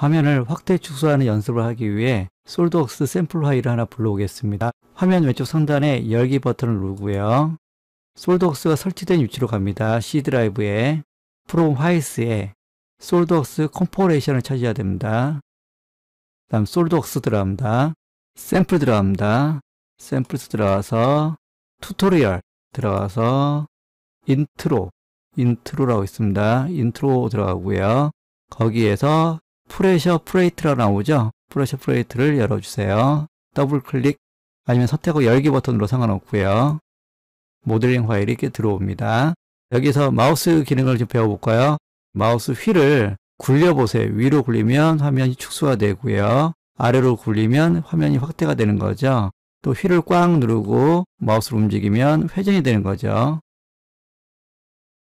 화면을 확대 축소하는 연습을 하기 위해 솔드웍스 샘플 파일을 하나 불러오겠습니다. 화면 왼쪽 상단에 열기 버튼을 누르고요. 솔드웍스가 설치된 위치로 갑니다. C 드라이브에 프롬 화이스에 솔드웍스 컴포레이션을 찾아야 됩니다. 다음 솔드웍스 들어갑니다. 샘플 들어갑니다. 샘플스 들어가서 튜토리얼 들어가서 인트로 인트로라고 있습니다. 인트로 들어가고요. 거기에서 프레셔 프레이트라 나오죠? 프레셔 프레이트를 열어주세요. 더블 클릭 아니면 선택하고 열기 버튼으로 상관없고요. 모델링 파일이 이렇게 들어옵니다. 여기서 마우스 기능을 좀 배워볼까요? 마우스 휠을 굴려보세요. 위로 굴리면 화면이 축소가 되고요. 아래로 굴리면 화면이 확대가 되는 거죠. 또 휠을 꽉 누르고 마우스를 움직이면 회전이 되는 거죠.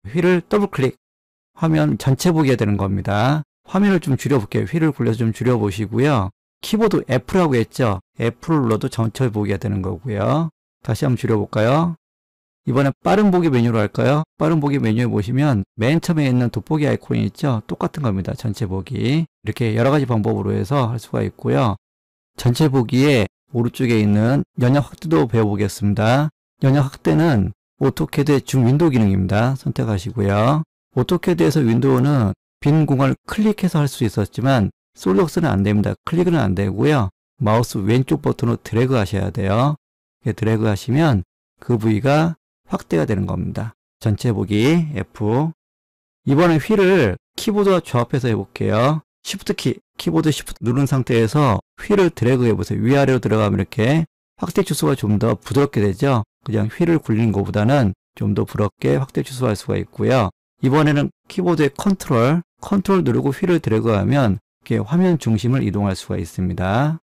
휠을 더블클릭 화면 전체 보기가 되는 겁니다. 화면을 좀 줄여볼게요. 휠을 굴려서 좀 줄여보시고요. 키보드 F라고 했죠? F를 눌러도 전체 보기가 되는 거고요. 다시 한번 줄여볼까요? 이번에 빠른 보기 메뉴로 할까요? 빠른 보기 메뉴에 보시면 맨 처음에 있는 돋보기 아이콘이 있죠? 똑같은 겁니다. 전체 보기. 이렇게 여러 가지 방법으로 해서 할 수가 있고요. 전체 보기에 오른쪽에 있는 연역 확대도 배워보겠습니다. 연역 확대는 오토캐드의 중 윈도우 기능입니다. 선택하시고요. 오토캐드에서 윈도우는 빈 공간을 클릭해서 할 수 있었지만 솔록스는 안 됩니다. 클릭은 안 되고요. 마우스 왼쪽 버튼으로 드래그 하셔야 돼요. 드래그 하시면 그 부위가 확대가 되는 겁니다. 전체 보기 F 이번에 휠을 키보드와 조합해서 해볼게요. Shift 키, 키보드 Shift 누른 상태에서 휠을 드래그 해보세요. 위아래로 들어가면 이렇게 확대 주소가 좀 더 부드럽게 되죠. 그냥 휠을 굴리는 것보다는 좀 더 부드럽게 확대 주소할 수가 있고요. 이번에는 키보드의 컨트롤, 컨트롤 누르고 휠을 드래그하면 이렇게 화면 중심을 이동할 수가 있습니다.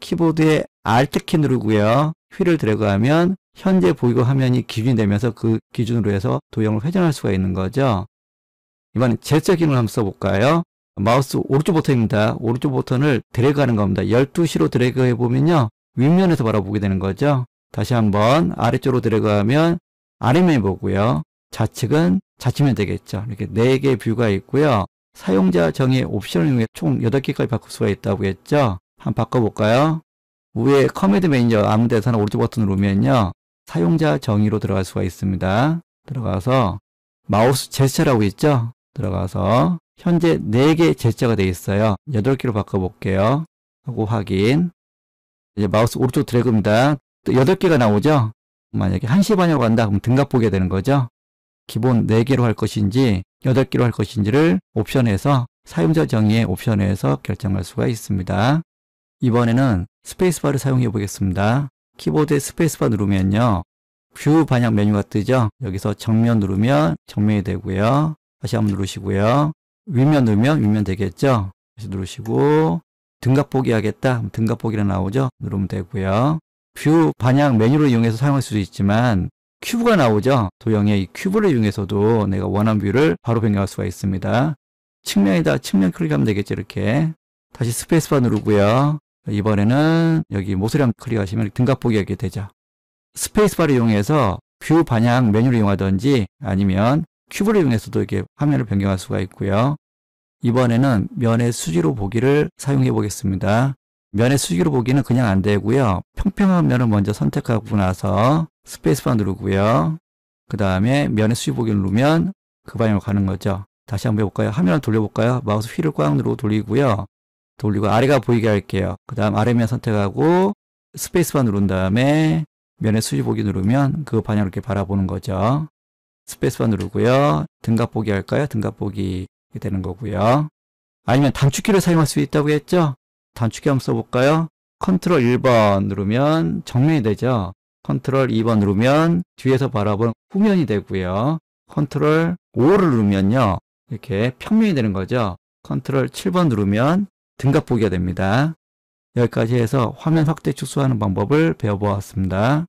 키보드의 Alt키 누르고요. 휠을 드래그하면 현재 보이고 화면이 기준이 되면서 그 기준으로 해서 도형을 회전할 수가 있는 거죠. 이번엔 제스처 기능을 한번 써볼까요? 마우스 오른쪽 버튼입니다. 오른쪽 버튼을 드래그하는 겁니다. 12시로 드래그해보면요. 윗면에서 바라보게 되는 거죠. 다시 한번 아래쪽으로 드래그하면 아래면이 보고요. 좌측은 좌측면 되겠죠. 이렇게 4개 뷰가 있고요. 사용자 정의 옵션을 이용해 총 8개까지 바꿀 수가 있다고 했죠. 한번 바꿔볼까요? 위에 커맨드 메니저 아무 데서나 오른쪽 버튼을 누르면요. 사용자 정의로 들어갈 수가 있습니다. 들어가서 마우스 제스처라고 있죠? 들어가서 현재 4개 제스처가 되어 있어요. 8개로 바꿔볼게요. 하고 확인. 이제 마우스 오른쪽 드래그입니다. 또 8개가 나오죠? 만약에 1시 반이라고 한다 그럼 등각 보게 되는 거죠. 기본 4개로 할 것인지 8개로 할 것인지를 옵션에서 사용자 정의의 옵션에서 결정할 수가 있습니다. 이번에는 스페이스바를 사용해 보겠습니다. 키보드에 스페이스바 누르면요. 뷰 반영 메뉴가 뜨죠. 여기서 정면 누르면 정면이 되고요. 다시 한번 누르시고요. 위면 누르면 위면 되겠죠. 다시 누르시고 등갑 보기 하겠다. 등갑 보기라 나오죠. 누르면 되고요. 뷰 반향 메뉴를 이용해서 사용할 수도 있지만 큐브가 나오죠. 도형의 이 큐브를 이용해서도 내가 원한 뷰를 바로 변경할 수가 있습니다. 측면에다 측면 클릭하면 되겠죠. 이렇게. 다시 스페이스바 누르고요. 이번에는 여기 모서리 한번 클릭하시면 등각보기 하게 되죠. 스페이스바를 이용해서 뷰 반향 메뉴를 이용하든지 아니면 큐브를 이용해서도 이렇게 화면을 변경할 수가 있고요. 이번에는 면의 수지로 보기를 사용해 보겠습니다. 면의 수직으로 보기는 그냥 안 되고요. 평평한 면을 먼저 선택하고 나서 스페이스바 누르고요. 그 다음에 면의 수직 보기를 누르면 그 방향으로 가는 거죠. 다시 한번 해볼까요? 화면을 돌려볼까요? 마우스 휠을 꽉 누르고 돌리고요. 돌리고 아래가 보이게 할게요. 그 다음 아래면 선택하고 스페이스바 누른 다음에 면의 수직 보기 누르면 그 방향을 이렇게 바라보는 거죠. 스페이스바 누르고요. 등각 보기 할까요? 등각 보기 되는 거고요. 아니면 단축키를 사용할 수 있다고 했죠? 단축키 한번 써볼까요? 컨트롤 1번 누르면 정면이 되죠. 컨트롤 2번 누르면 뒤에서 바라본 후면이 되고요. 컨트롤 5를 누르면요. 이렇게 평면이 되는 거죠. 컨트롤 7번 누르면 등갑 보기가 됩니다. 여기까지 해서 화면 확대 축소하는 방법을 배워보았습니다.